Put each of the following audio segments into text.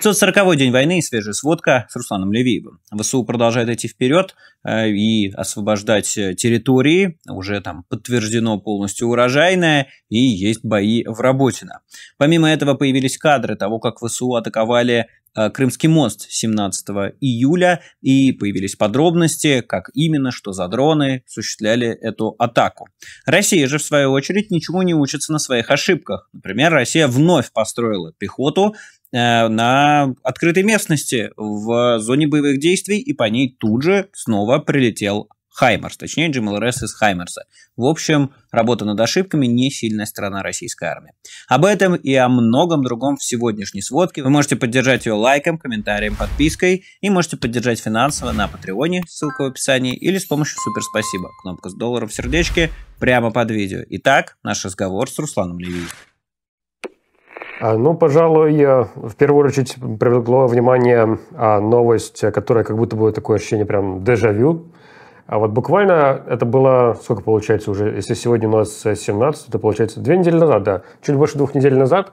540 день войны и свежая сводка с Русланом Левиевым. ВСУ продолжает идти вперед э, и освобождать э, территории. Уже там подтверждено полностью урожайное и есть бои в Работино. Помимо этого появились кадры того, как ВСУ атаковали э, Крымский мост 17 июля, и появились подробности, как именно, что за дроны осуществляли эту атаку. Россия же, в свою очередь, ничего не учится на своих ошибках. Например, Россия вновь построила пехоту Э, на открытой местности в зоне боевых действий, и по ней тут же снова прилетел Хаймерс, точнее Джим из Хаймерса. В общем, работа над ошибками не сильная сторона российской армии. Об этом и о многом другом в сегодняшней сводке. Вы можете поддержать ее лайком, комментарием, подпиской и можете поддержать финансово на Патреоне, ссылка в описании, или с помощью суперспасибо, кнопка с долларом в сердечке прямо под видео. Итак, наш разговор с Русланом Левиевым. А, ну, пожалуй, в первую очередь привлекло внимание а, новость, которая как будто бы такое ощущение прям дежавю. А вот буквально это было, сколько получается уже, если сегодня у нас 17, это получается две недели назад, да, чуть больше двух недель назад,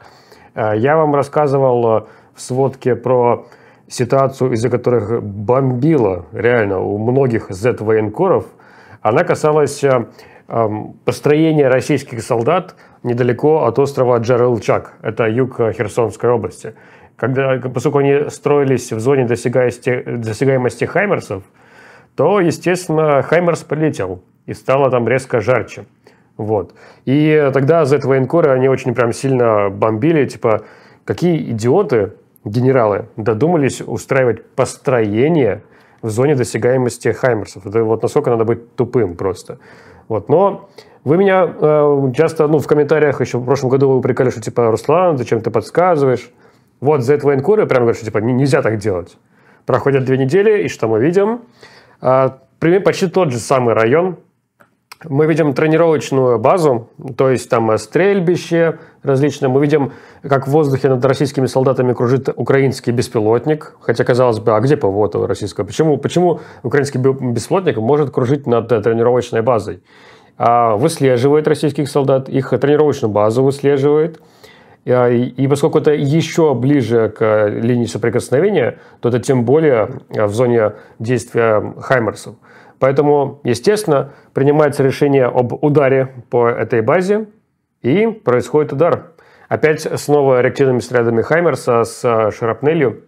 а, я вам рассказывал в сводке про ситуацию, из-за которых бомбило реально у многих Z-военкоров. Она касалась построения российских солдат недалеко от острова Джарылчак, это юг э, Херсонской области. Когда, поскольку они строились в зоне досягаемости, досягаемости хаймерсов, то, естественно, хаймерс полетел и стало там резко жарче. Вот. И тогда за это военкоры они очень прям сильно бомбили, типа, какие идиоты генералы додумались устраивать построение в зоне досягаемости хаймерсов. Это вот насколько надо быть тупым просто. Вот. Но вы меня э, часто, ну, в комментариях еще в прошлом году вы упрекали, что, типа, Руслан, зачем ты подсказываешь? Вот, за этого инкурия прям говорю, что, типа, нельзя так делать. Проходят две недели, и что мы видим? Э, примерно почти тот же самый район. Мы видим тренировочную базу, то есть там э, стрельбище различное. Мы видим, как в воздухе над российскими солдатами кружит украинский беспилотник. Хотя, казалось бы, а где ПВО этого российского? Почему, почему украинский беспилотник может кружить над э, тренировочной базой? А, выслеживает российских солдат, их тренировочную базу выслеживает. А, и поскольку это еще ближе к э, линии соприкосновения, то это тем более э, в зоне действия Хаймерсов. Поэтому, естественно, принимается решение об ударе по этой базе, и происходит удар. Опять снова реактивными снарядами Хаймерса с э, шарапнелью.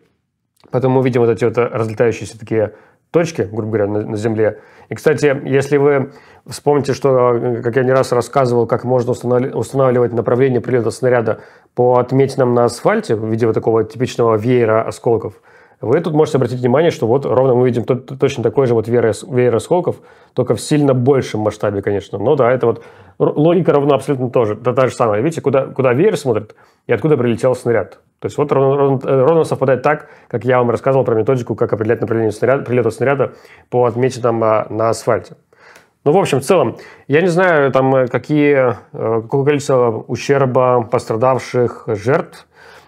Потом мы видим вот эти вот разлетающиеся такие точки, грубо говоря, на, на Земле. И, кстати, если вы вспомните, что, э, как я не раз рассказывал, как можно устанавливать направление прилета снаряда по отметинам на асфальте в виде вот такого типичного веера осколков, вы тут можете обратить внимание, что вот ровно мы видим точно такой же вот веер осколков, только в сильно большем масштабе, конечно. Но ну да, это вот логика ровно абсолютно тоже, да, та же самая. Видите, куда, куда веер смотрит и откуда прилетел снаряд. То есть вот ровно, э, ровно совпадает так, как я вам рассказывал про методику, как определять направление снаряда, прилета снаряда по отметинам а, на асфальте. Ну, в общем, в целом, я не знаю, там, э, какие, э, какое количество ущерба, пострадавших, жертв,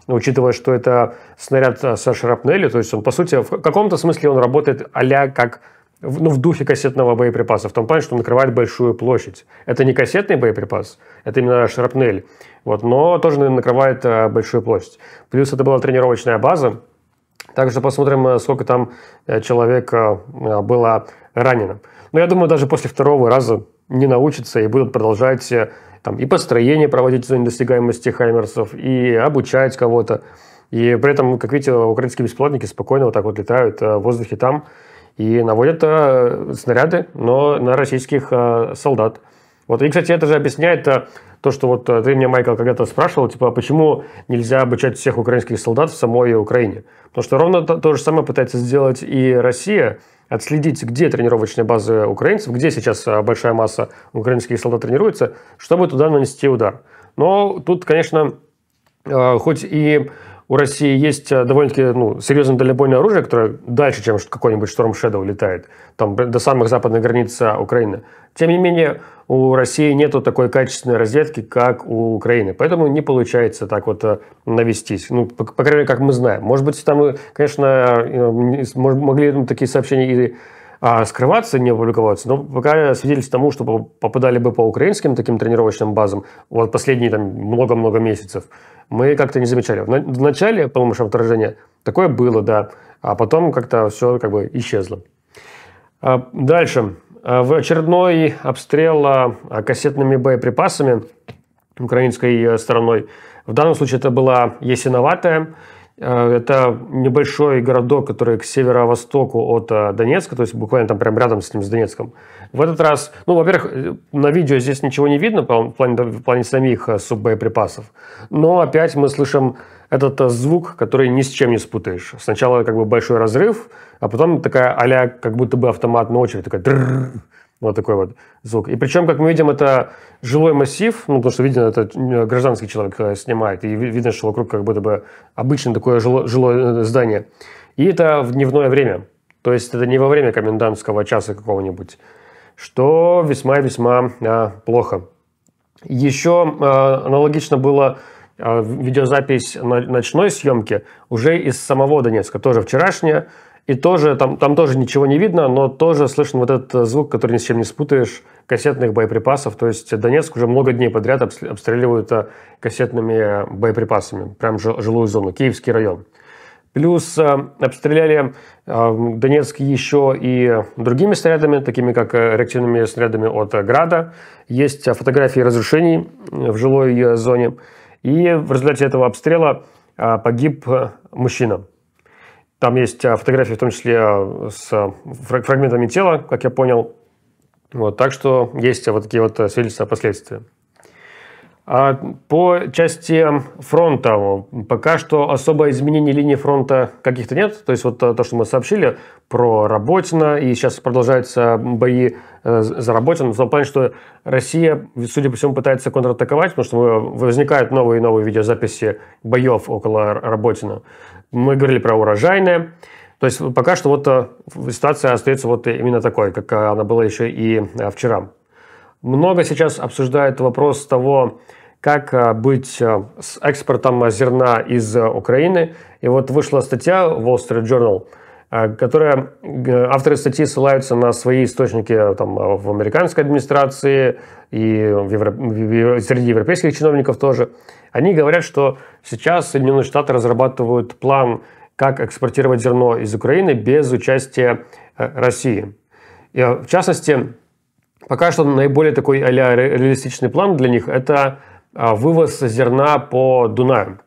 ну, учитывая, что это снаряд со шрапнели, то есть он, по сути, в каком-то смысле он работает а как ну, в духе кассетного боеприпаса, в том плане, что он накрывает большую площадь. Это не кассетный боеприпас, это именно шрапнель. Вот, но тоже накрывает э, большую площадь. Плюс это была тренировочная база. Также посмотрим, э, сколько там э, человек было ранено. Но я думаю, даже после второго раза не научатся и будут продолжать там, и построение проводить в зоне достигаемости хаймерсов, и обучать кого-то. И при этом, как видите, украинские беспилотники спокойно вот так вот летают в воздухе там и наводят снаряды, но на российских солдат. Вот. И, кстати, это же объясняет то, что вот э, ты меня, Майкл, когда-то спрашивал, типа, а почему нельзя обучать всех украинских солдат в самой Украине? Потому что ровно то, то же самое пытается сделать и Россия, отследить, где тренировочные базы украинцев, где сейчас э, большая масса украинских солдат тренируется, чтобы туда нанести удар. Но тут, конечно, э, хоть и у России есть э, довольно-таки ну, серьезное дальнобойное оружие, которое дальше, чем какой-нибудь Шторм Shadow летает, там, э, до самых западных границ э, Украины. Тем не менее, у России нет такой качественной разведки, как у Украины. Поэтому не получается так вот навестись. Ну, по, по крайней мере, как мы знаем. Может быть, там, конечно, могли ну, такие сообщения и а скрываться не опубликоваться, но пока свидетельств тому, что попадали бы по украинским таким тренировочным базам, вот последние там много-много месяцев, мы как-то не замечали. В начале по-моему, полномасштабного вторжения такое было, да, а потом как-то все как бы исчезло. А, дальше. А, в очередной обстрел а, кассетными боеприпасами украинской э, стороной. В данном случае это была Ясиноватая. Э, это небольшой городок, который к северо-востоку от э, Донецка, то есть буквально там прям рядом с ним, с Донецком. В этот раз, ну, во-первых, э, на видео здесь ничего не видно в плане, в плане самих э, суббоеприпасов, но опять мы слышим этот э, звук, который ни с чем не спутаешь. Сначала как бы большой разрыв, а потом такая а как будто бы автоматная очередь, такая дрррр, вот такой вот звук. И причем, как мы видим, это жилой массив, ну, потому что, видно, это гражданский человек снимает, и видно, что вокруг как будто бы обычное такое жило, жилое здание. И это в дневное время. То есть это не во время комендантского часа какого-нибудь что весьма-весьма а, плохо. Еще а, аналогично было а, видеозапись ночной съемки уже из самого Донецка, тоже вчерашняя. И тоже, там, там тоже ничего не видно, но тоже слышен вот этот э, звук, который ни с чем не спутаешь, кассетных боеприпасов. То есть Донецк уже много дней подряд обстреливают э, кассетными э, боеприпасами, прям жилую зону, Киевский район. Плюс э, обстреляли э, Донецк еще и другими снарядами, такими как э, реактивными снарядами от «Града». Есть фотографии разрушений в жилой зоне. И в результате этого обстрела погиб мужчина. Там есть фотографии в том числе с фрагментами тела, как я понял. Вот, так что есть вот такие вот свидетельства о последствиях. А по части фронта пока что особо изменений линии фронта каких-то нет. То есть вот э, то, что мы сообщили про Работина, и сейчас продолжаются бои э, за Работин, в том плане, что Россия, судя по всему, пытается контратаковать, потому что э, возникают новые и новые видеозаписи боев около Работина. Мы говорили про урожайное. То есть пока что вот ситуация остается вот именно такой, как она была еще и вчера. Много сейчас обсуждают вопрос того, как а, быть а, с экспортом зерна из а, Украины. И вот вышла статья в Wall Street Journal, которая авторы статьи ссылаются на свои источники там, в американской администрации и в Евро... среди европейских чиновников тоже. Они говорят, что сейчас Соединенные Штаты разрабатывают план, как экспортировать зерно из Украины без участия России. И, в частности, пока что наиболее такой а реалистичный план для них – это а, вывоз зерна по Дунаю.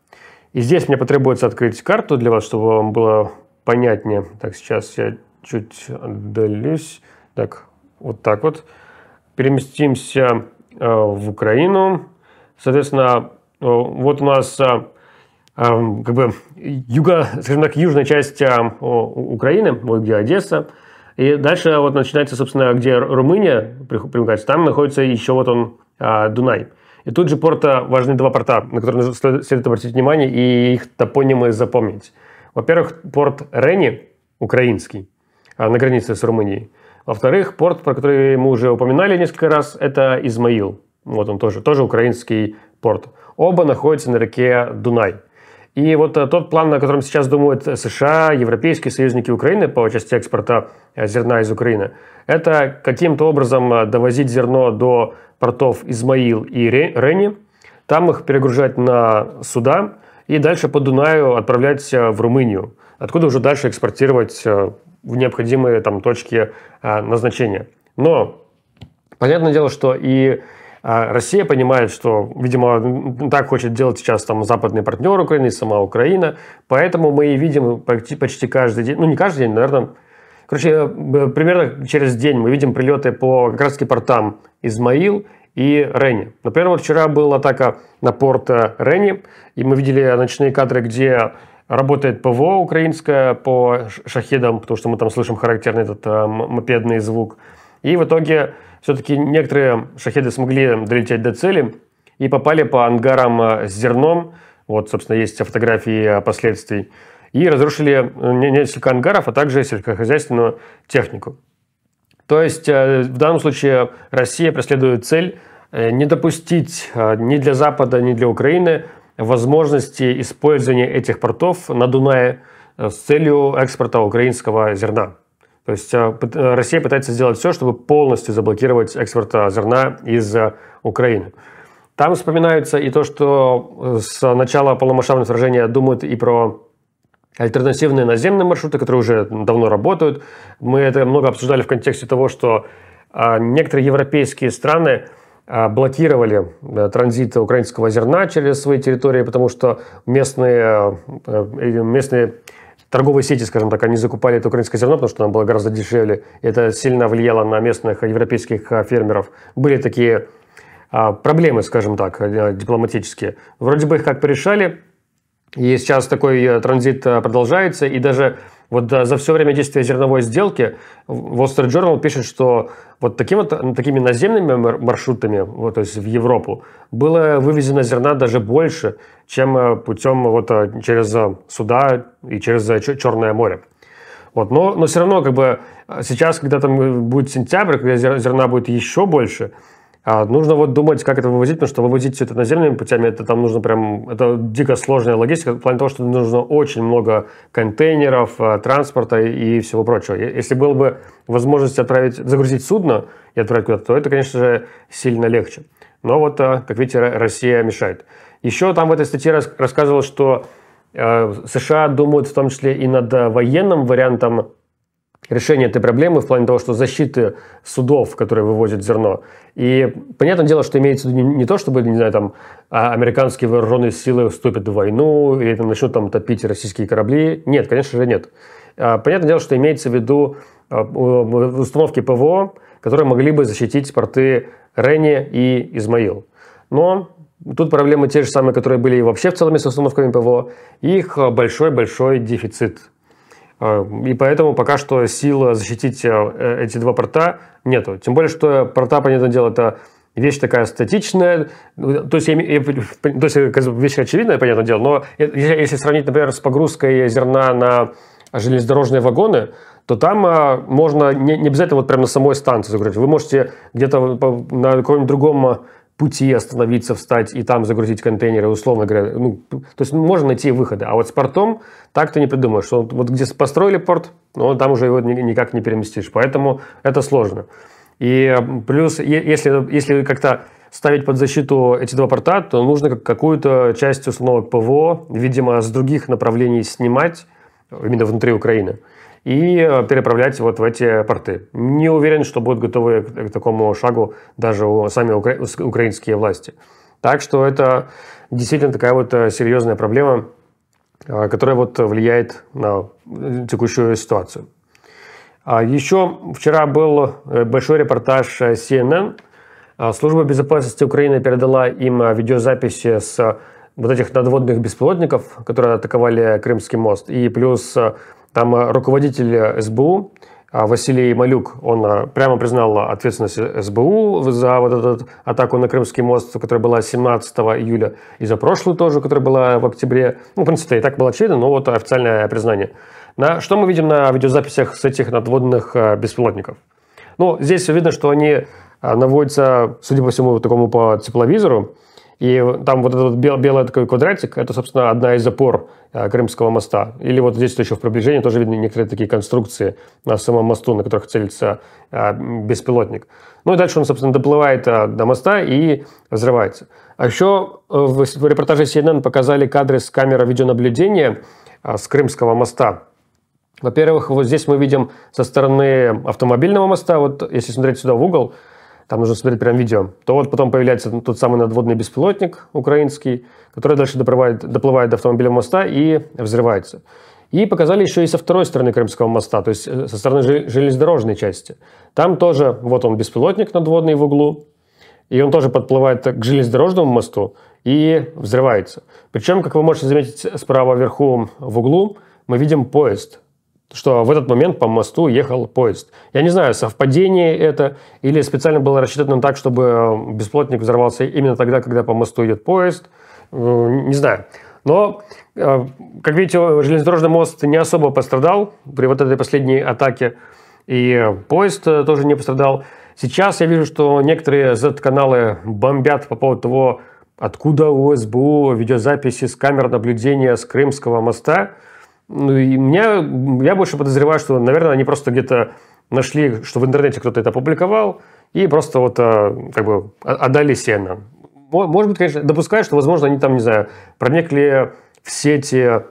И здесь мне потребуется открыть карту для вас, чтобы вам было понятнее. Так, сейчас я чуть отдалюсь. Так, вот так вот. Переместимся э, в Украину. Соответственно, э, вот у нас э, как бы юго, скажем так, южная часть Украины, вот где Одесса. И дальше вот начинается, собственно, где Румыния примыкается, там находится еще вот он Дунай. И тут же порта важны два порта, на которые следует обратить внимание и их топонимы запомнить. Во-первых, порт Рени, украинский, а, на границе с Румынией. Во-вторых, порт, про который мы уже упоминали несколько раз, это Измаил. Вот он тоже, тоже украинский порт. Оба находятся на реке Дунай. И вот э, тот план, на котором сейчас думают США, европейские союзники Украины по части экспорта э, зерна из Украины, это каким-то образом э, довозить зерно до портов Измаил и Рени. Там их перегружать на суда и дальше по Дунаю отправлять э, в Румынию, откуда уже дальше экспортировать э, в необходимые там точки э, назначения. Но понятное дело, что и Россия понимает, что, видимо, так хочет делать сейчас там западный партнер Украины, сама Украина, поэтому мы и видим почти, почти каждый день, ну не каждый день, наверное, Короче, э, примерно через день мы видим прилеты по как раз-таки портам Измаил и Ренни. Например, вот вчера была атака на порт э, Ренни, и мы видели ночные кадры, где работает ПВО украинское по шахедам, потому что мы там слышим характерный этот э, мопедный звук. И в итоге все-таки некоторые шахеды смогли долететь до цели и попали по ангарам э, с зерном. Вот, собственно, есть фотографии последствий и разрушили э, несколько ангаров, а также сельскохозяйственную технику. То есть э, в данном случае Россия преследует цель э, не допустить ни для Запада, ни для Украины возможности использования этих портов на Дунае с целью экспорта украинского зерна. То есть Россия пытается сделать все, чтобы полностью заблокировать экспорт зерна из Украины. Там вспоминаются и то, что с начала полномасштабного сражения думают и про альтернативные наземные маршруты, которые уже давно работают. Мы это много обсуждали в контексте того, что а, некоторые европейские страны а, блокировали э, транзит украинского зерна через свои территории, потому что местные, э, э, местные торговые сети, скажем так, они закупали это украинское зерно, потому что оно было гораздо дешевле. Это сильно влияло на местных европейских а, фермеров. Были такие проблемы, скажем так, дипломатические. Вроде бы их как порешали, и сейчас такой э, транзит э, продолжается, и даже вот э, за все время действия зерновой сделки Wall Street Journal пишет, что вот таким вот, такими наземными маршрутами, вот, то есть в Европу, было вывезено зерна даже больше, чем путем вот через суда и через Черное море. Вот, но, но все равно, как бы, сейчас, когда там будет сентябрь, когда зерна будет еще больше, а нужно вот думать, как это вывозить, потому что вывозить все это наземными путями, это там нужно прям, это дико сложная логистика, в плане того, что нужно очень много контейнеров, э, транспорта и всего прочего. Если было бы возможность отправить, загрузить судно и отправить куда-то, то это, конечно же, сильно легче. Но вот, э, как видите, Россия мешает. Еще там в этой статье рассказывалось, что э, США думают в том числе и над военным вариантом решение этой проблемы в плане того, что защиты судов, которые вывозят зерно. И понятное дело, что имеется не, не то, чтобы, не знаю, там, а, американские вооруженные силы вступят в войну или там, начнут там топить российские корабли. Нет, конечно же, нет. А, понятное дело, что имеется в виду а, установки ПВО, которые могли бы защитить порты Ренни и Измаил. Но тут проблемы те же самые, которые были и вообще в целом с установками ПВО. Их большой-большой дефицит – Эм, и поэтому пока что сил защитить э, эти два порта нету. Тем более, что порта, понятное дело, это вещь такая статичная. Ну, то есть, я, я, то есть э, вещь очевидная, понятное дело, но э, если, сравнить, например, с погрузкой зерна на железнодорожные вагоны, то там а, можно не, не обязательно вот прямо на самой станции загрузить. Вы можете где-то на каком-нибудь другом пути остановиться, встать и там загрузить контейнеры, условно говоря. Ну, то есть можно найти выходы. А вот с портом так ты не придумаешь. Вот, вот где построили порт, ну, там уже его никак не переместишь. Поэтому это сложно. И плюс, если, если как-то ставить под защиту эти два порта, то нужно какую-то часть установок ПВО, видимо, с других направлений снимать, именно внутри Украины и э, переправлять вот в эти порты. Не уверен, что будут готовы к такому шагу даже сами укра... украинские власти. Так что это действительно такая вот э, серьезная проблема, э, которая вот влияет на текущую ситуацию. А еще вчера был большой репортаж CNN. А служба безопасности Украины передала им видеозаписи с вот этих надводных беспилотников, которые атаковали Крымский мост, и плюс там э, руководитель э, СБУ а, Василий Малюк, он э, прямо признал ответственность СБУ за вот эту атаку на Крымский мост, которая была 17 июля, и за прошлую тоже, которая была в октябре. Ну, в принципе, и так было очевидно, но вот официальное признание. На, что мы видим на видеозаписях с этих надводных беспилотников? Ну, здесь видно, что они наводятся, судя по всему, вот такому по тепловизору, и там вот этот белый такой квадратик, это, собственно, одна из опор э, Крымского моста. Или вот здесь еще в приближении тоже видны некоторые такие конструкции на самом мосту, на которых целится э, беспилотник. Ну и дальше он, собственно, доплывает э, до моста и взрывается. А еще в репортаже CNN показали кадры с камеры видеонаблюдения с Крымского моста. Во-первых, вот здесь мы видим со стороны автомобильного моста, вот если смотреть сюда в угол, там нужно смотреть прям видео, то вот потом появляется тот самый надводный беспилотник украинский, который дальше доплывает, доплывает до автомобиля моста и взрывается. И показали еще и со второй стороны Крымского моста, то есть э, со стороны железнодорожной части. Там тоже, вот он, беспилотник надводный в углу, и он тоже подплывает к железнодорожному мосту и взрывается. Причем, как вы можете заметить справа вверху в углу, мы видим поезд, что в этот момент по мосту ехал поезд. Я не знаю, совпадение это или специально было рассчитано так, чтобы бесплотник взорвался именно тогда, когда по мосту идет поезд. Не знаю. Но, э, как видите, железнодорожный мост не особо пострадал при вот этой последней атаке. И поезд э, тоже не пострадал. Сейчас я вижу, что некоторые Z-каналы бомбят по поводу того, откуда у СБУ видеозаписи с камер наблюдения с Крымского моста – ну, и меня, я больше подозреваю, что, наверное, они просто где-то нашли, что в интернете кто-то это опубликовал, и просто вот а, как бы отдали сено. Может быть, конечно, допускаю, что, возможно, они там, не знаю, проникли в сети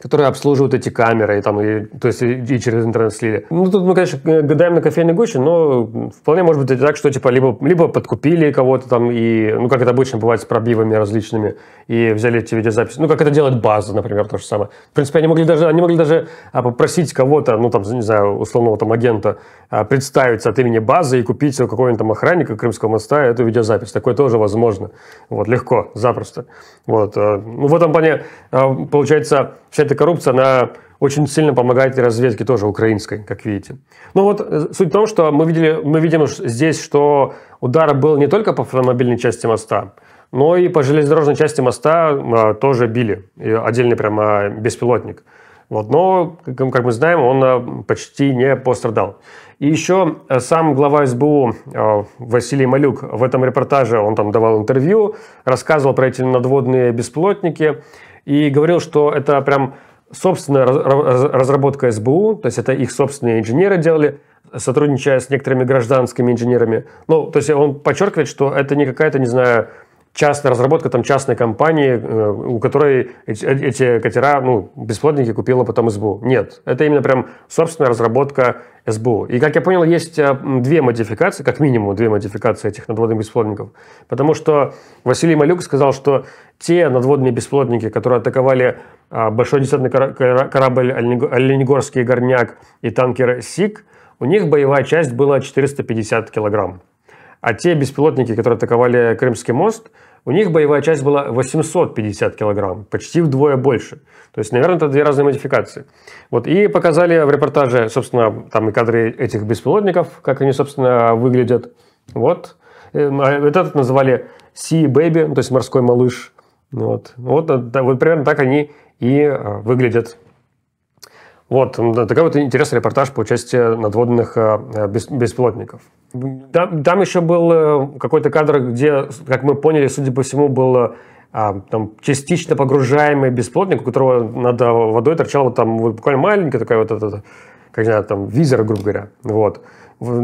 которые обслуживают эти камеры, и там, и, то есть, и, через интернет слили. Ну, тут мы, конечно, гадаем на кофейной гуще, но вполне может быть так, что, типа, либо, либо подкупили кого-то там, и, ну, как это обычно бывает с пробивами различными, и взяли эти видеозаписи. Ну, как это делает база, например, то же самое. В принципе, они могли даже, они могли даже а, попросить кого-то, ну, там, не знаю, условного там агента, а, представиться от имени базы и купить какого-нибудь там охранника Крымского моста эту видеозапись. Такое тоже возможно. Вот, легко, запросто. Вот. Э, ну, в этом плане, э, получается, вся эта коррупция, она очень сильно помогает и разведке тоже украинской, как видите. Ну вот э, суть в том, что мы, видели, мы видим здесь, что удар был не только по автомобильной части моста, но и по железнодорожной части моста э, тоже били. И отдельный прямо беспилотник. Вот, но, как мы знаем, он э, почти не пострадал. И еще сам глава СБУ Василий Малюк в этом репортаже, он там давал интервью, рассказывал про эти надводные беспилотники и говорил, что это прям собственная разработка СБУ, то есть это их собственные инженеры делали, сотрудничая с некоторыми гражданскими инженерами. Ну, то есть он подчеркивает, что это не какая-то, не знаю, частная разработка там частной компании, э, у которой эти, э, эти катера, ну, бесплодники купила потом СБУ. Нет, это именно прям собственная разработка СБУ. И, как я понял, есть э, две модификации, как минимум две модификации этих надводных бесплодников, Потому что Василий Малюк сказал, что те надводные бесплодники, которые атаковали большой десантный корабль «Оленегорский горняк» и танкер «Сик», у них боевая часть была 450 килограмм. А те беспилотники, которые атаковали Крымский мост, у них боевая часть была 850 килограмм, почти вдвое больше. То есть, наверное, это две разные модификации. Вот, и показали в репортаже, собственно, там и кадры этих беспилотников, как они, собственно, выглядят. Вот. Эм, а этот называли Sea Baby, ну, то есть морской малыш. Вот, вот, э, вот примерно так они и э, выглядят. Вот, такой вот интересный репортаж по части надводных а, а, беспилотников. Там, там еще был э, какой-то кадр, где, как мы поняли, судя по всему, был э, а, там, частично погружаемый беспилотник, у которого над водой торчала там вот, буквально маленькая такая вот эта, как не знаю, там, визор, грубо говоря. Вот.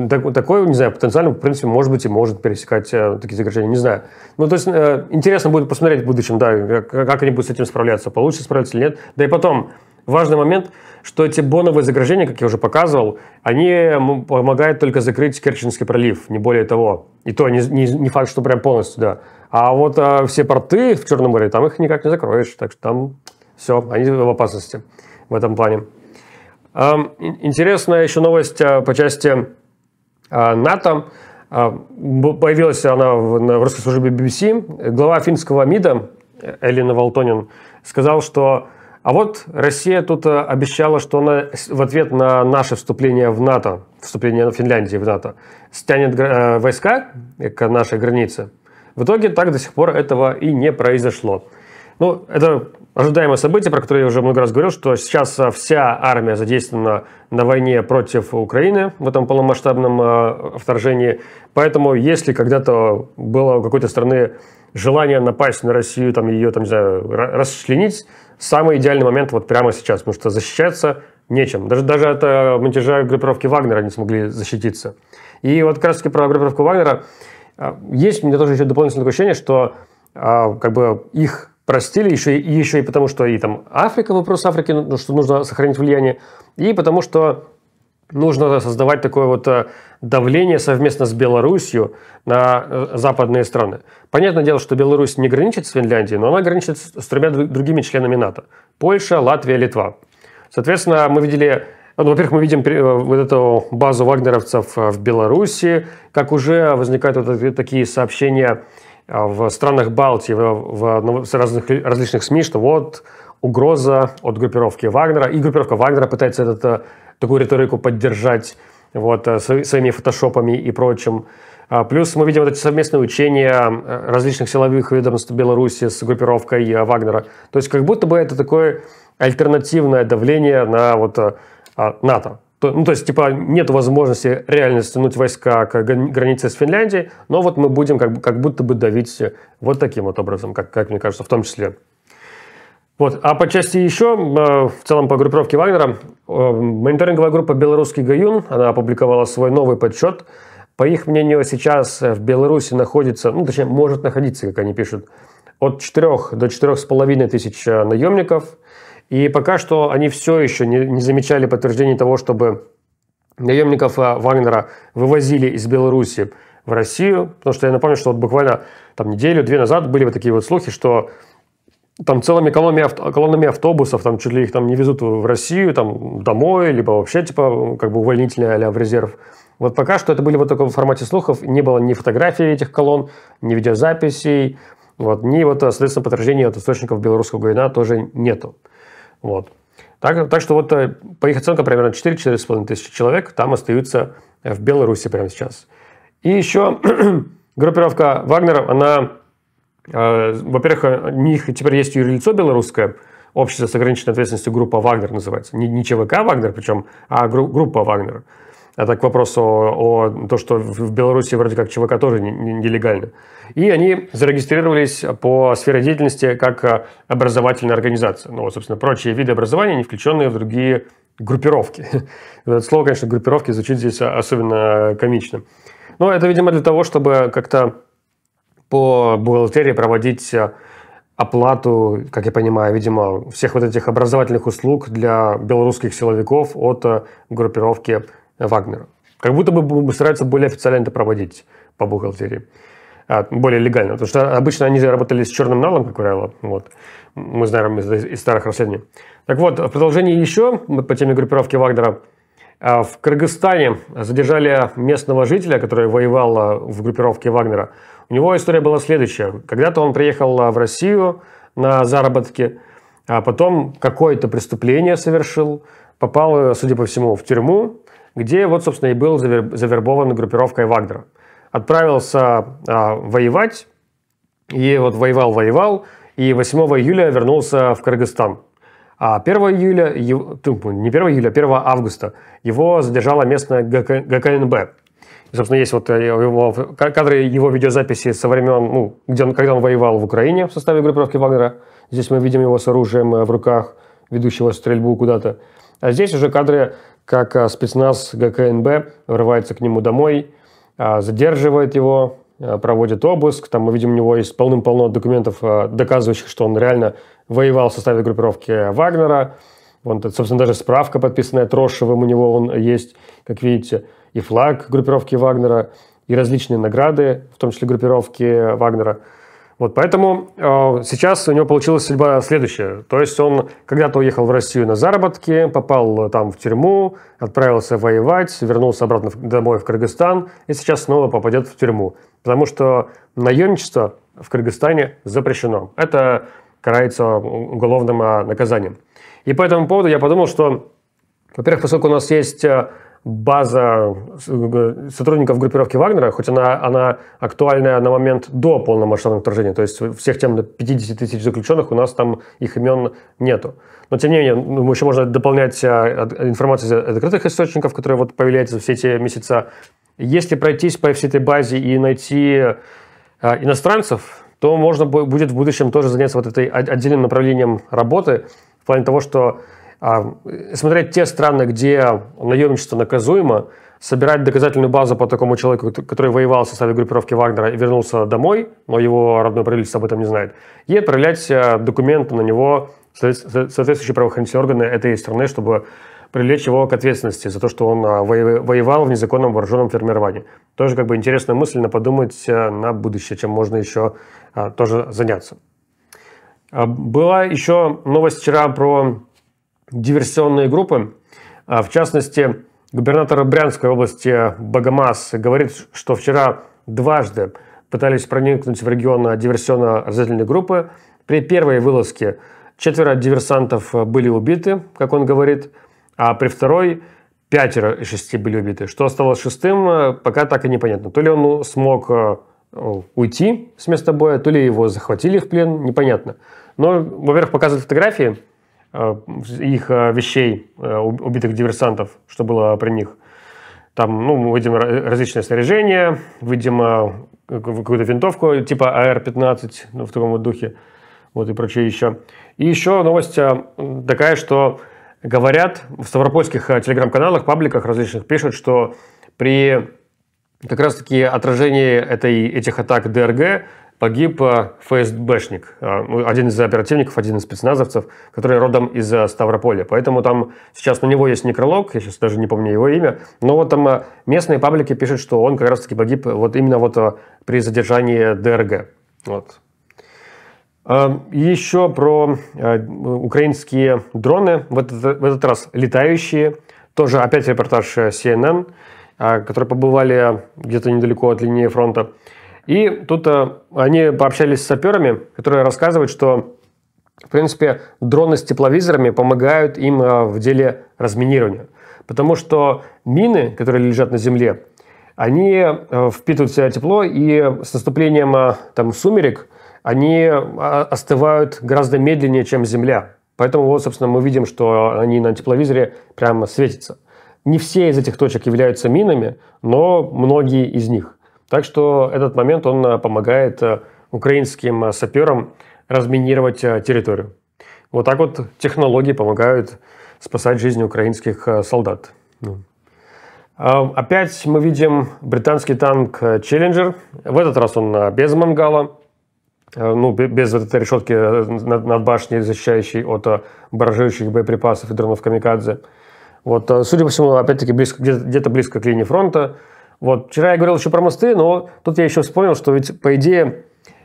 Так, такое, не знаю, потенциально, в принципе, может быть и может пересекать э, такие заграждения, не знаю. Ну, то есть, интересно будет посмотреть в будущем, да, как, как они будут с этим справляться, получится справиться или нет. Да и потом, важный момент, что эти боновые заграждения, как я уже показывал, они помогают только закрыть Керченский пролив, не более того. И то не, не, не факт, что прям полностью, да. А вот а, все порты в Черном море, там их никак не закроешь, так что там все, они в опасности в этом плане. А, интересная еще новость по части а, НАТО. А, появилась она в, в русской службе BBC. Глава финского МИДа э, Элина Волтонин сказал, что а вот Россия тут э, обещала, что она в ответ на наше вступление в НАТО, вступление Финляндии в НАТО, стянет э, войска к нашей границе. В итоге так до сих пор этого и не произошло. Ну, это ожидаемое событие, про которое я уже много раз говорил, что сейчас э, вся армия задействована на войне против Украины в этом полномасштабном вторжении. Поэтому если когда-то было у какой-то страны желание напасть на Россию, там ее, там, не знаю, расчленить, самый идеальный момент вот прямо сейчас, потому что защищаться нечем. Даже, даже от э, мятежа группировки Вагнера не смогли защититься. И вот как раз таки про группировку Вагнера э, есть у меня тоже еще дополнительное такое ощущение, что э, как бы их простили еще, и еще и потому, что и там Африка, вопрос Африки, ну, что нужно сохранить влияние, и потому что нужно создавать такое вот э, давление совместно с Белоруссией на э, западные страны. Понятное дело, что Беларусь не граничит с Финляндией, но она граничит с тремя другими членами НАТО. Польша, Латвия, Литва. Соответственно, мы видели э, ну, во-первых, мы видим вот эту базу вагнеровцев в Беларуси, как уже возникают вот такие сообщения в странах Балтии, в, в разных, различных СМИ, что вот угроза от группировки Вагнера, и группировка Вагнера пытается этот такую риторику поддержать вот, э, своими фотошопами и прочим. А, плюс мы видим вот эти совместные учения э, различных силовых ведомств Беларуси с группировкой э, Вагнера. То есть как будто бы это такое альтернативное давление на вот а, НАТО. ну, то есть, типа, нет возможности реально стянуть войска к границе с Финляндией, но вот мы будем как, как будто бы давить вот таким вот образом, как, как мне кажется, в том числе. Вот. А по части еще, э, в целом по группировке Вагнера, э, мониторинговая группа «Белорусский Гаюн», она опубликовала свой новый подсчет. По их мнению, сейчас в Беларуси находится, ну, точнее, может находиться, как они пишут, от 4 до 4,5 тысяч э, наемников. И пока что они все еще не, не замечали подтверждения того, чтобы наемников Вагнера вывозили из Беларуси в Россию. Потому что я напомню, что вот буквально там неделю-две назад были вот такие вот слухи, что там целыми колоннами, авто, колоннами автобусов, там чуть ли их там не везут в Россию, там домой, либо вообще типа как бы увольнительные а в резерв. Вот пока что это были вот только в формате слухов, не было ни фотографий этих колонн, ни видеозаписей, вот, ни вот, э, соответственно, подтверждения от источников белорусского ГУНА тоже нету. Вот. Так, так что вот э, по их оценкам примерно 4-4,5 тысячи человек там остаются в Беларуси прямо сейчас. И еще группировка Вагнера, она а, во-первых, э, у них теперь есть юрлицо белорусское, общество с ограниченной ответственностью группа Вагнер называется. Не, не ЧВК Вагнер, причем, а гру, группа Вагнер. Это а к вопросу о, о том, что в Беларуси вроде как ЧВК тоже нелегально. Не, не и они зарегистрировались по сфере деятельности как э, образовательная организация. Ну, вот, собственно, прочие виды образования, не включенные в другие группировки. Это слово, конечно, группировки звучит здесь э, особенно комично. Но это, видимо, для того, чтобы как-то по бухгалтерии проводить э, оплату, как я понимаю, видимо, всех вот этих образовательных услуг для белорусских силовиков от э, группировки Вагнера. Как будто бы стараются более официально это проводить по бухгалтерии. А, более легально. Потому что обычно они работали с черным налом, как правило. Вот. Мы знаем из, из старых расследований. Так вот, в продолжении еще по теме группировки Вагнера – а, в Кыргызстане задержали местного жителя, который воевал а, в группировке Вагнера. У него история была следующая. Когда-то он приехал а, в Россию на заработки, а потом какое-то преступление совершил, попал, э, судя по всему, в тюрьму, где вот, собственно, и был завербован группировкой Вагнера. Отправился а, воевать, и вот воевал-воевал, и 8 июля вернулся в Кыргызстан. А 1 июля, не 1 июля, а 1 августа его задержала местная ГКНБ. И, собственно, есть вот э, его, кадры его видеозаписи со времен, ну, где он, когда он воевал в Украине в составе группировки Вагнера. Здесь мы видим его с оружием э, в руках, ведущего стрельбу куда-то. А здесь уже кадры, как э, спецназ ГКНБ врывается к нему домой, а, задерживает его, проводит обыск. Там мы видим, у него есть полным-полно документов, доказывающих, что он реально воевал в составе группировки Вагнера. Вон, собственно, даже справка, подписанная Трошевым, у него он есть, как видите, и флаг группировки Вагнера, и различные награды, в том числе группировки Вагнера. Вот поэтому э, сейчас у него получилась судьба следующая. То есть он когда-то уехал в Россию на заработки, попал там в тюрьму, отправился воевать, вернулся обратно домой в Кыргызстан и сейчас снова попадет в тюрьму. Потому что наемничество в Кыргызстане запрещено. Это карается уголовным а, наказанием. И по этому поводу я подумал, что, во-первых, поскольку у нас есть э, база сотрудников группировки Вагнера, хоть она, она актуальная на момент до полномасштабного вторжения, то есть всех тем до 50 тысяч заключенных у нас там их имен нету. Но тем не менее, ну, еще можно дополнять э, информацию из открытых источников, которые вот появляются за все эти месяца. Если пройтись по всей этой базе и найти э, иностранцев, то можно будет в будущем тоже заняться вот этой отдельным направлением работы в плане того, что а, смотреть те страны, где наемничество наказуемо, собирать доказательную базу по такому человеку, который воевал в составе группировки Вагнера и вернулся домой, но его родной правительство об этом не знает, и отправлять э, документы на него соответствующие правоохранительные органы этой страны, чтобы привлечь его к ответственности за то, что он а, воевал в незаконном вооруженном формировании. Тоже как бы интересная мысль на подумать э, на будущее, чем можно еще а, тоже заняться. А, была еще новость вчера про диверсионные группы. В частности, губернатор Брянской области Богомаз говорит, что вчера дважды пытались проникнуть в регион диверсионно-разведывательные группы. При первой вылазке четверо диверсантов были убиты, как он говорит – а при второй пятеро из шести были убиты. Что осталось шестым, э, пока так и непонятно. То ли он смог э, э, уйти с места боя, то ли его захватили в плен, непонятно. Но, во-первых, показывают фотографии их вещей, убитых диверсантов, что было при них. Там, ну, мы различные различное снаряжение, видим какую-то винтовку типа АР-15 ну, в таком вот духе, вот и прочее еще. И еще новость такая, что говорят в ставропольских э, телеграм-каналах, пабликах различных пишут, что при как раз-таки отражении этой, этих атак ДРГ погиб э, ФСБшник, э, ну, один из оперативников, один из спецназовцев, который родом из Ставрополя. Поэтому там сейчас на него есть некролог, я сейчас даже не помню его имя, но вот там местные паблики пишут, что он как раз-таки погиб вот именно вот при задержании ДРГ. Вот. Эм, еще про э, украинские дроны, в этот, в этот раз летающие. Тоже опять репортаж CNN, э, э, которые побывали где-то недалеко от линии фронта. И тут они пообщались с саперами, которые рассказывают, что в принципе, дроны с тепловизорами помогают им в деле разминирования. Потому что мины, которые лежат на земле, они впитывают в себя тепло, и с наступлением там, сумерек – они а, остывают гораздо медленнее, чем Земля. Поэтому, вот, собственно, мы видим, что они на тепловизоре прямо светятся. Не все из этих точек являются минами, но многие из них. Так что этот момент, он э, помогает э, украинским э, саперам разминировать территорию. Вот так вот технологии помогают спасать жизни украинских солдат. Ну. Эм, опять мы видим британский танк Challenger. В этот раз он без мангала. Э, ну, без вот этой решетки э, над, над башней, защищающей от э, баражирующих боеприпасов и дронов «Камикадзе». Вот, судя по всему, опять-таки, близко, где-то близко к линии фронта. Вот, вчера я говорил еще про мосты, но тут я еще вспомнил, что ведь, по идее,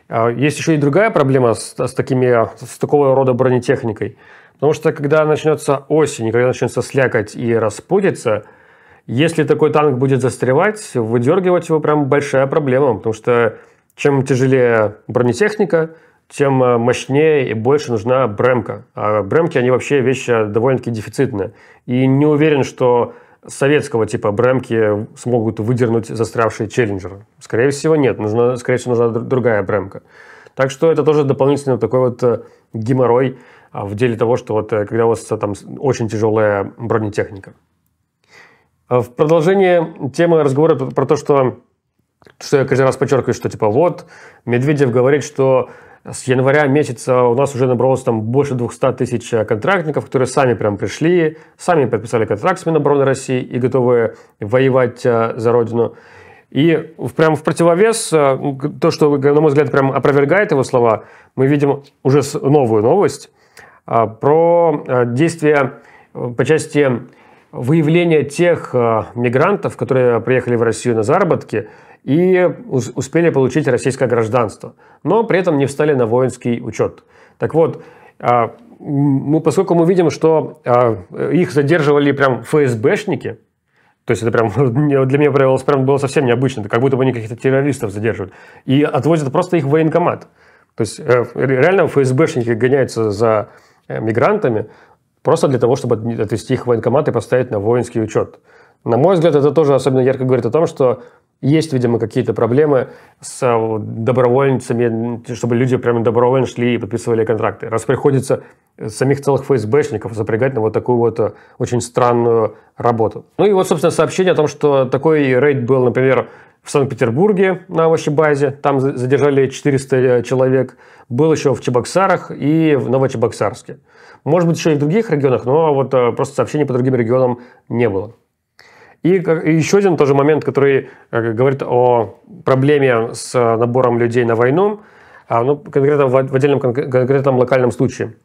есть еще и другая проблема с, с, такими, с такого рода бронетехникой. Потому что, когда начнется осень, когда начнется слякать и распутиться, если такой танк будет застревать, выдергивать его прям большая проблема, потому что чем тяжелее бронетехника, тем э, мощнее и больше нужна бремка. А бремки, они вообще вещи довольно-таки дефицитные. И не уверен, что советского типа бремки смогут выдернуть застрявшие челленджеры. Скорее всего, нет. Нужно, скорее всего, нужна другая бремка. Так что это тоже дополнительно такой вот э, геморрой а, в деле того, что вот э, когда у вас там очень тяжелая бронетехника. А в продолжение темы разговора про то, что что я каждый раз подчеркиваю, что типа вот, Медведев говорит, что с января месяца у нас уже набралось там больше 200 тысяч э, контрактников, которые сами прям пришли, сами подписали контракт с Минобороны России и готовы воевать э, за родину. И прям в противовес, э, то, что, на мой взгляд, прям опровергает его слова, мы видим уже новую новость про действия по части выявления тех мигрантов, которые приехали в Россию на заработки – и успели получить российское гражданство, но при этом не встали на воинский учет. Так вот, а, мы, поскольку мы видим, что а, их задерживали прям ФСБшники, то есть это прям для меня проявилось, прям было совсем необычно, как будто бы они каких-то террористов задерживают. И отвозят просто их в военкомат. То есть э, реально ФСБшники гоняются за э, мигрантами просто для того, чтобы отвести их в военкомат и поставить на воинский учет. На мой взгляд, это тоже особенно ярко говорит о том, что есть, видимо, какие-то проблемы с э, добровольницами, чтобы люди прямо добровольно шли и подписывали контракты. Раз приходится э, самих целых ФСБшников запрягать на вот такую вот э, очень странную работу. Ну и вот, собственно, сообщение о том, что такой рейд был, например, в Санкт-Петербурге на овощебазе. Там задержали 400 человек. Был еще в Чебоксарах и в Новочебоксарске. Может быть, еще и в других регионах, но вот просто сообщений по другим регионам не было. И еще один тоже момент, который э, говорит о проблеме с э, набором людей на войну, а, ну, конкретно в отдельном конкретном локальном случае.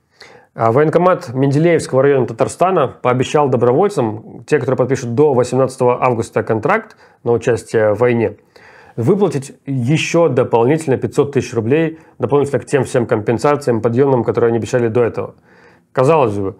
А, военкомат Менделеевского района Татарстана пообещал добровольцам, те, которые подпишут до 18 августа контракт на участие в войне, выплатить еще дополнительно 500 тысяч рублей, дополнительно к тем всем компенсациям, подъемным, которые они обещали до этого. Казалось бы,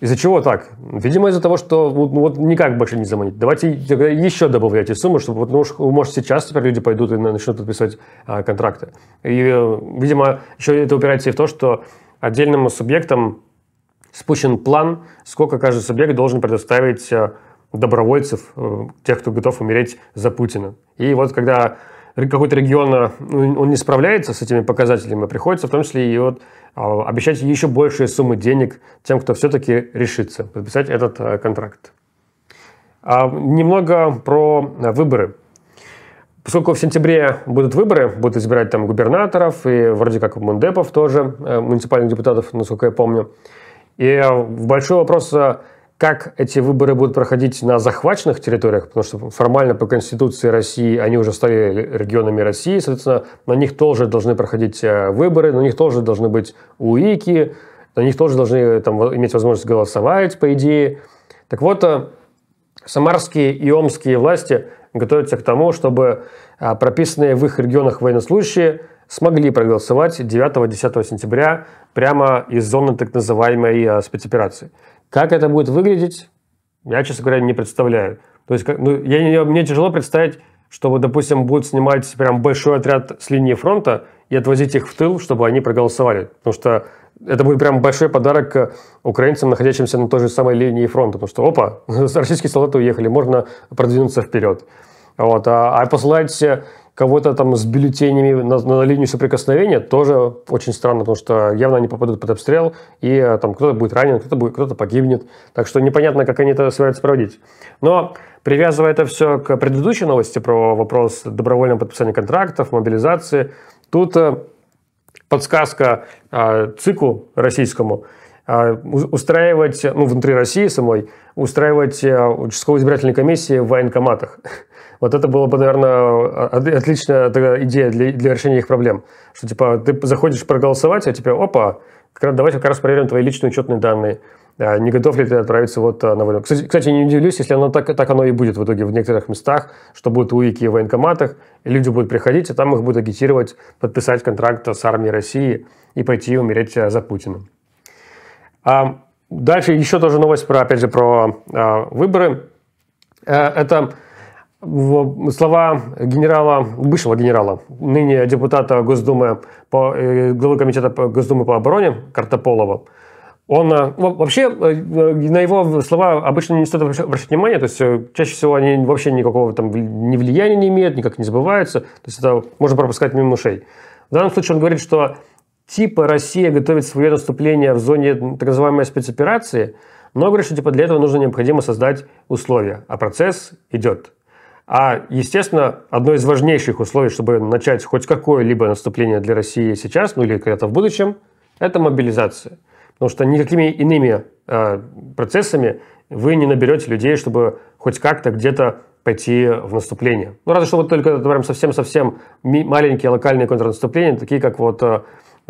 из-за чего так? Видимо, из-за того, что ну, вот никак больше не заманить. Давайте еще добавляйте сумму, чтобы вот, ну, может, сейчас теперь люди пойдут и начнут подписывать а, контракты. И, э, видимо, еще это упирается и в то, что отдельным субъектам спущен план, сколько каждый субъект должен предоставить э, добровольцев, э, тех, кто готов умереть за Путина. И вот когда какой-то регион, э, ну, он не справляется с этими показателями, приходится в том числе и вот а, обещать еще большие суммы денег тем, кто все-таки решится подписать этот э, контракт. А немного про э, выборы. Поскольку в сентябре будут выборы, будут избирать там губернаторов и вроде как мундепов тоже, муниципальных депутатов, насколько я помню. И большой вопрос как эти выборы будут проходить на захваченных территориях, потому что формально по Конституции России они уже стали регионами России, соответственно, на них тоже должны проходить э, выборы, на них тоже должны быть УИКи, на них тоже должны э, там, иметь возможность голосовать, по идее. Так вот, э, самарские и омские власти готовятся к тому, чтобы прописанные в их регионах военнослужащие смогли проголосовать 9-10 сентября прямо из зоны так называемой спецоперации – как это будет выглядеть, я, честно говоря, не представляю. То есть ну, я, мне тяжело представить, что, вот, допустим, будут снимать прям большой отряд с линии фронта и отвозить их в тыл, чтобы они проголосовали. Потому что это будет прям большой подарок э, украинцам, находящимся на той же самой линии фронта. Потому что, опа, российские солдаты уехали, можно продвинуться вперед. Вот. А, а посылать э, кого-то там с бюллетенями на, на линию соприкосновения тоже очень странно, потому что явно они попадут под обстрел, и э, там кто-то будет ранен, кто-то будет, кто-то погибнет. Так что непонятно, как они это собираются проводить. Но привязывая это все к предыдущей новости про вопрос добровольного подписания контрактов, мобилизации, тут э, подсказка э, ЦИКу российскому – а, устраивать, ну, внутри России самой, устраивать э, участковые избирательные комиссии в военкоматах. Вот это было бы, наверное, отличная идея для, для решения их проблем. Что, типа, ты заходишь проголосовать, а тебе, опа, давайте как раз проверим твои личные учетные данные. А не готов ли ты отправиться вот э, на войну? Кстати, кстати не удивлюсь, если оно так, так оно и будет в итоге в некоторых местах, что будут уики в военкоматах, и люди будут приходить, а там их будут агитировать, подписать контракт с армией России и пойти умереть э, за Путиным. А дальше еще тоже новость про, опять же, про а, выборы. Э, это слова генерала, бывшего генерала, ныне депутата Госдумы, по, э, главы комитета Госдумы по обороне Картополова. Он э, вообще на его слова обычно не стоит обращать внимание, то есть чаще всего они вообще никакого там ни влияния не имеют, никак не забываются, то есть это можно пропускать мимо ушей. В данном случае он говорит, что типа Россия готовит свое наступление в зоне так называемой спецоперации, но, говорит, что типа, для этого нужно необходимо создать условия, а процесс идет. А, естественно, одно из важнейших условий, чтобы начать хоть какое-либо наступление для России сейчас, ну или когда-то в будущем, это мобилизация. Потому что никакими иными э, процессами вы не наберете людей, чтобы хоть как-то где-то пойти в наступление. Ну, разве что вот только например, совсем-совсем маленькие локальные контрнаступления, такие как вот э,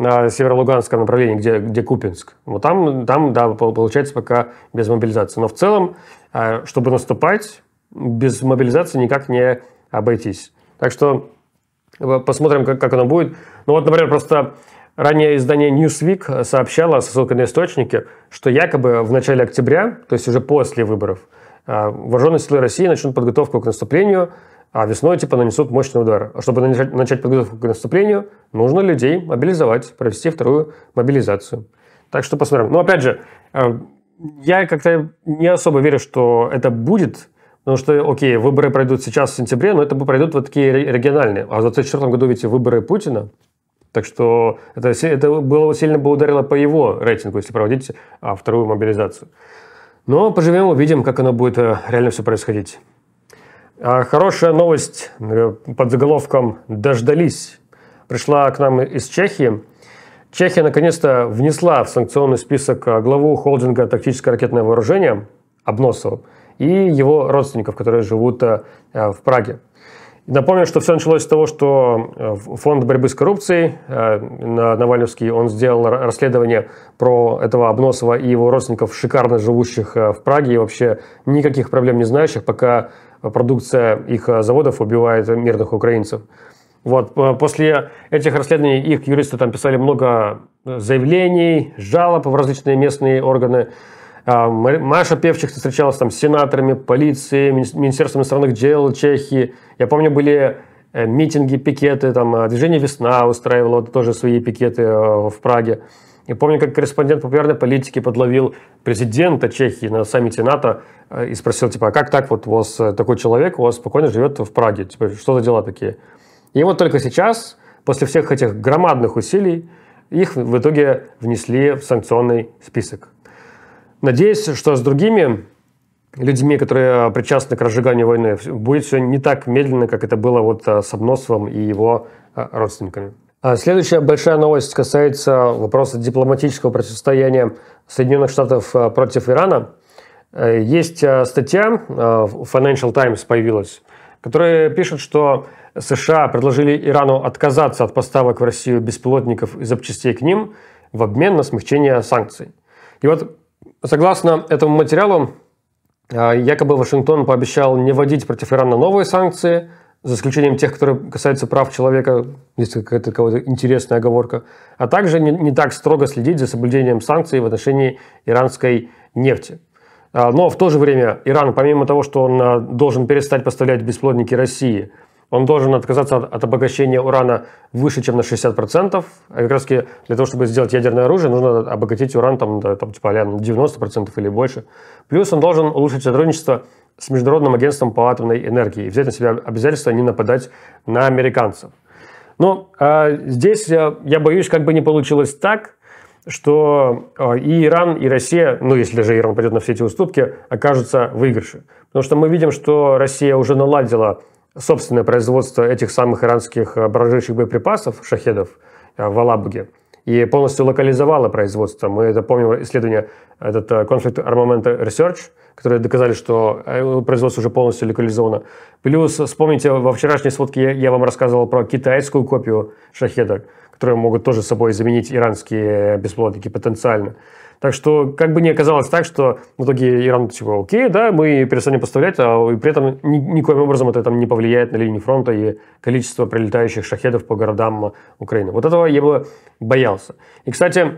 на северо-луганском направлении, где, где Купинск. Вот там, там, да, получается пока без мобилизации. Но в целом, э, чтобы наступать, без мобилизации никак не обойтись. Так что э, посмотрим, как, как оно будет. Ну вот, например, просто Ранее издание Newsweek сообщало со ссылкой на источники, что якобы в начале октября, то есть уже после выборов, э, вооруженные силы России начнут подготовку к наступлению, а весной типа нанесут мощный удар. А чтобы начать начать подготовку к наступлению, нужно людей мобилизовать, провести вторую мобилизацию. Так что посмотрим. Но опять же, э, я как-то не особо верю, что это будет, потому что, окей, выборы пройдут сейчас в сентябре, но это пройдут вот такие региональные. А в 2024 году ведь выборы Путина, так что это, это было, сильно бы ударило по его рейтингу, если проводить а, вторую мобилизацию. Но поживем, увидим, как оно будет э, реально все происходить. А хорошая новость э, под заголовком «Дождались» пришла к нам из Чехии. Чехия наконец-то внесла в санкционный список э, главу холдинга «Тактическое ракетное вооружение» Обносова и его родственников, которые живут э, в Праге. Напомню, что все началось с того, что фонд борьбы с коррупцией на Навальновский, он сделал расследование про этого Обносова и его родственников, шикарно живущих в Праге и вообще никаких проблем не знающих, пока продукция их э, заводов убивает мирных украинцев. Вот. Э, после этих расследований их юристы там писали много э, заявлений, жалоб в различные местные органы. А, Маша Певчих встречалась там с сенаторами, полицией, Министерством иностранных дел Чехии. Я помню, были митинги, пикеты, там движение «Весна» устраивало тоже свои пикеты в Праге. И помню, как корреспондент популярной политики подловил президента Чехии на саммите НАТО э, и спросил, типа, а как так вот у вас э, такой человек, у вас спокойно живет в Праге? Типа, что за дела такие? И вот только сейчас, после всех этих громадных усилий, их в итоге внесли в санкционный список. Надеюсь, что с другими людьми, которые э, причастны к разжиганию войны, будет все не так медленно, как это было вот с обносом и его родственниками. А следующая большая новость касается вопроса дипломатического противостояния Соединенных Штатов э, против Ирана. Э, есть э, статья в Financial Times появилась, которая пишет, что США предложили Ирану отказаться от поставок в Россию беспилотников и запчастей к ним в обмен на смягчение санкций. И вот, согласно этому материалу, якобы Вашингтон пообещал не вводить против Ирана новые санкции – за исключением тех, которые касаются прав человека, если какая-то какая-то интересная оговорка, а также не, не так строго следить за соблюдением санкций в отношении иранской нефти. А, но в то же время Иран, помимо того, что он а, должен перестать поставлять бесплодники России, он должен отказаться от, от обогащения урана выше, чем на 60%. А как раз для того, чтобы сделать ядерное оружие, нужно обогатить уран там, да, там типа, на 90% или больше. Плюс он должен улучшить сотрудничество с Международным агентством по атомной энергии и взять на себя обязательство не нападать на американцев. Но э, здесь э, я боюсь, как бы не получилось так, что э, и Иран, и Россия, ну если даже Иран пойдет на все эти уступки, окажутся выигрыши, Потому что мы видим, что Россия уже наладила собственное производство этих самых иранских э, брожащих боеприпасов, шахедов, э, в Алабуге и полностью локализовала производство. Мы это помним исследование, этот э, конфликт Armament Research, которые доказали, что э, производство уже полностью локализовано. Плюс, вспомните, во вчерашней сводке я вам рассказывал про китайскую копию шахеда, которые могут тоже собой заменить иранские беспилотники потенциально. Так что, как бы не оказалось так, что в итоге Иран типа, окей, да, мы перестанем поставлять, а и при этом ни, никоим образом это там не повлияет на линии фронта и количество прилетающих шахедов по городам Украины. Вот этого я бы боялся. И, кстати,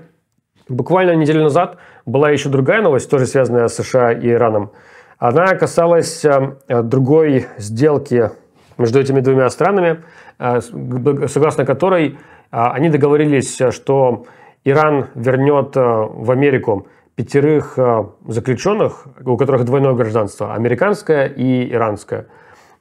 буквально неделю назад была еще другая новость, тоже связанная с США и Ираном. Она касалась э, другой сделки между этими двумя странами, э, согласно которой э, они договорились, что Иран вернет э, в Америку пятерых э, заключенных, у которых двойное гражданство, американское и иранское.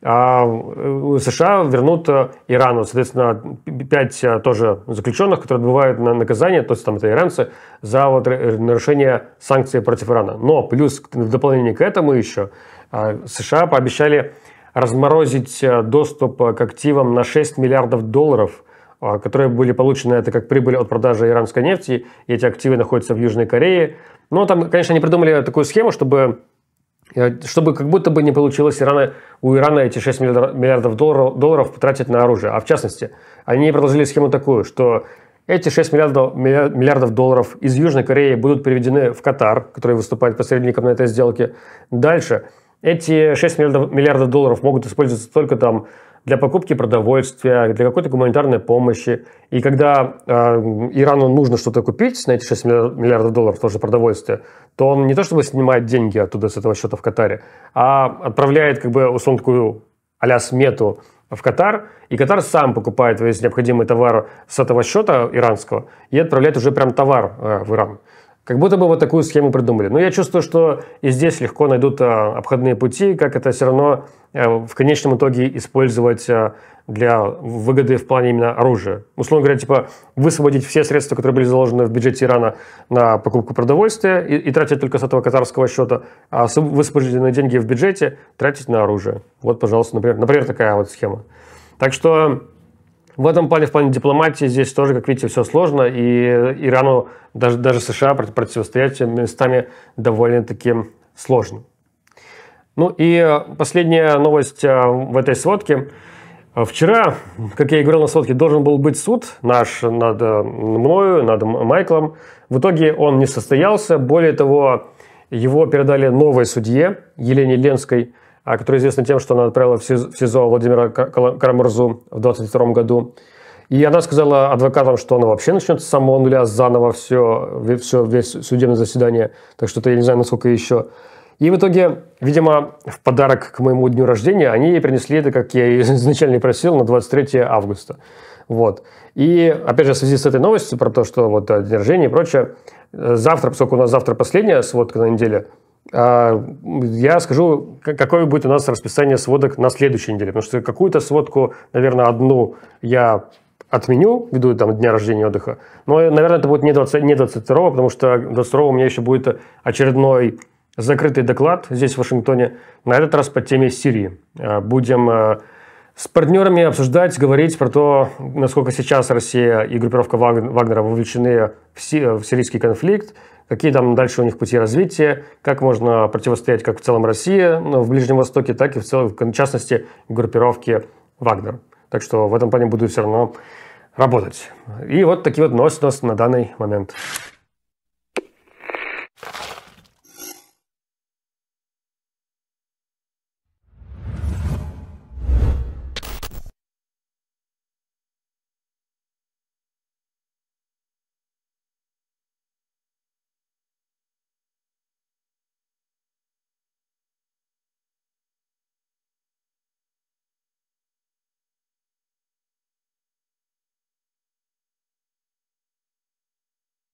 А э, США вернут Ирану, соответственно, пять тоже заключенных, которые отбывают на наказание, то есть там это иранцы, за вот нарушение санкций против Ирана. Но плюс в дополнение к этому еще США пообещали разморозить доступ к активам на 6 миллиардов долларов – а, которые были получены, это как прибыль от продажи иранской нефти, и эти активы находятся в Южной Корее. Но там, конечно, они придумали такую схему, чтобы, э, чтобы как будто бы не получилось Ирана, у Ирана эти 6 миллиардов долларов, долларов потратить на оружие. А в частности, они предложили схему такую, что эти 6 миллиардов, миллиардов долларов из Южной Кореи будут переведены в Катар, который выступает посредником на этой сделке. Дальше эти 6 миллиардов, миллиардов долларов могут использоваться только там для покупки продовольствия, для какой-то гуманитарной помощи. И когда э, Ирану нужно что-то купить на эти 6 миллиардов долларов тоже продовольствия, то он не то чтобы снимает деньги оттуда с этого счета в Катаре, а отправляет как бы условно такую а смету в Катар, и Катар сам покупает весь необходимый товар с этого счета иранского и отправляет уже прям товар э, в Иран. Как будто бы вот такую схему придумали. Но я чувствую, что и здесь легко найдут а, обходные пути, как это все равно э, в конечном итоге использовать э, для выгоды в плане именно оружия. Условно говоря, типа высвободить все средства, которые были заложены в бюджете Ирана на покупку продовольствия и, и тратить только с этого катарского счета, а высвобожденные деньги в бюджете тратить на оружие. Вот, пожалуйста, например, например такая вот схема. Так что в этом плане, в плане дипломатии, здесь тоже, как видите, все сложно, и Ирану, даже, даже США, противостоять местами довольно-таки сложно. Ну и э, последняя новость э, в этой сводке. Вчера, как я и говорил на сводке, должен был быть суд наш над э, мною, над Майклом. В итоге он не состоялся. Более того, его передали новой судье Елене Ленской. А, которая известна тем, что она отправила в СИЗО Владимира Карамурзу в 22 году. И она сказала адвокатам, что она вообще начнет с самого нуля, заново все, все весь судебное заседание. Так что это я не знаю, насколько еще. И в итоге, видимо, в подарок к моему дню рождения они ей принесли это, как я изначально и просил, на 23 августа. Вот. И, опять же, в связи с этой новостью про то, что вот э, день рождения и прочее, э, завтра, поскольку у нас завтра последняя сводка на неделе, а, я скажу, какое будет у нас расписание сводок на следующей неделе, потому что какую-то сводку, наверное, одну я отменю ввиду там, дня рождения отдыха, но, наверное, это будет не, 20, не 22 потому что 22 у меня еще будет очередной закрытый доклад здесь, в Вашингтоне, на этот раз по теме Сирии. А, будем э, с партнерами обсуждать, говорить про то, насколько сейчас Россия и группировка Вагнера вовлечены в сирийский конфликт, какие там дальше у них пути развития, как можно противостоять как в целом России ну, в Ближнем Востоке, так и в целом, в частности, группировке Вагнер. Так что в этом плане буду все равно работать. И вот такие вот новости у нас на данный момент.